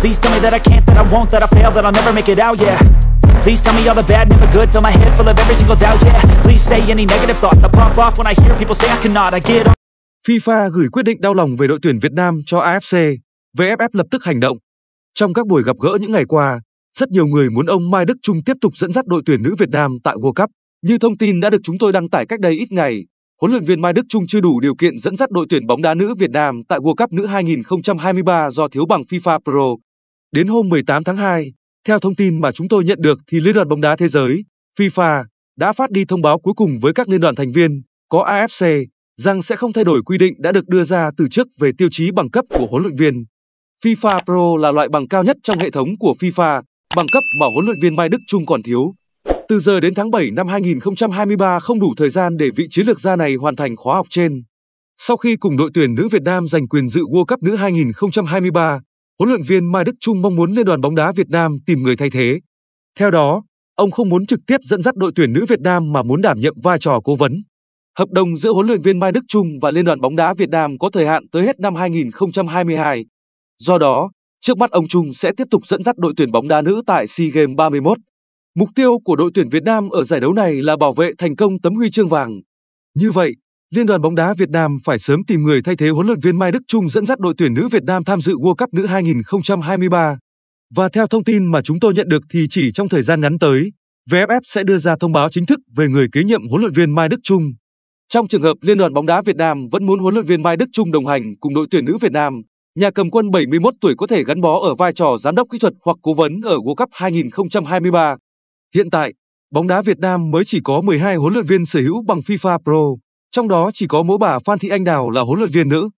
Please tell me that I can't, that I won't, that I fail, that I'll never make it out, yeah Please tell me all the bad, never good Fill my head full of every single doubt, yeah Please say any negative thoughts I pop off when I hear people say I cannot, I get on FIFA gửi quyết định đau lòng về đội tuyển Việt Nam cho AFC VFF lập tức hành động Trong các buổi gặp gỡ những ngày qua Rất nhiều người muốn ông Mai Đức Trung tiếp tục dẫn dắt đội tuyển nữ Việt Nam tại World Cup Như thông tin đã được chúng tôi đăng tải cách đây ít ngày huấn luyện viên Mai Đức Trung chưa đủ điều kiện dẫn dắt đội tuyển bóng đá nữ Việt Nam tại World Cup nữ 2023 do thiếu bằng FIFA Pro. Đến hôm 18 tháng 2, theo thông tin mà chúng tôi nhận được thì Liên đoàn bóng đá thế giới FIFA đã phát đi thông báo cuối cùng với các liên đoàn thành viên có AFC rằng sẽ không thay đổi quy định đã được đưa ra từ trước về tiêu chí bằng cấp của huấn luyện viên. FIFA Pro là loại bằng cao nhất trong hệ thống của FIFA, bằng cấp mà huấn luyện viên Mai Đức Trung còn thiếu. Từ giờ đến tháng 7 năm 2023 không đủ thời gian để vị chiến lược gia này hoàn thành khóa học trên. Sau khi cùng đội tuyển nữ Việt Nam giành quyền dự World Cup nữ 2023, huấn luyện viên Mai Đức Trung mong muốn Liên đoàn bóng đá Việt Nam tìm người thay thế. Theo đó, ông không muốn trực tiếp dẫn dắt đội tuyển nữ Việt Nam mà muốn đảm nhiệm vai trò cố vấn. Hợp đồng giữa huấn luyện viên Mai Đức Trung và Liên đoàn bóng đá Việt Nam có thời hạn tới hết năm 2022. Do đó, trước mắt ông Trung sẽ tiếp tục dẫn dắt đội tuyển bóng đá nữ tại SEA Games 31. Mục tiêu của đội tuyển Việt Nam ở giải đấu này là bảo vệ thành công tấm huy chương vàng. Như vậy, Liên đoàn bóng đá Việt Nam phải sớm tìm người thay thế huấn luyện viên Mai Đức Chung dẫn dắt đội tuyển nữ Việt Nam tham dự World Cup nữ 2023. Và theo thông tin mà chúng tôi nhận được thì chỉ trong thời gian ngắn tới, VFF sẽ đưa ra thông báo chính thức về người kế nhiệm huấn luyện viên Mai Đức Chung. Trong trường hợp Liên đoàn bóng đá Việt Nam vẫn muốn huấn luyện viên Mai Đức Chung đồng hành cùng đội tuyển nữ Việt Nam, nhà cầm quân 71 tuổi có thể gắn bó ở vai trò giám đốc kỹ thuật hoặc cố vấn ở World Cup 2023. Hiện tại, bóng đá Việt Nam mới chỉ có 12 huấn luyện viên sở hữu bằng FIFA Pro. Trong đó chỉ có mỗi bà Phan Thị Anh Đào là huấn luyện viên nữ.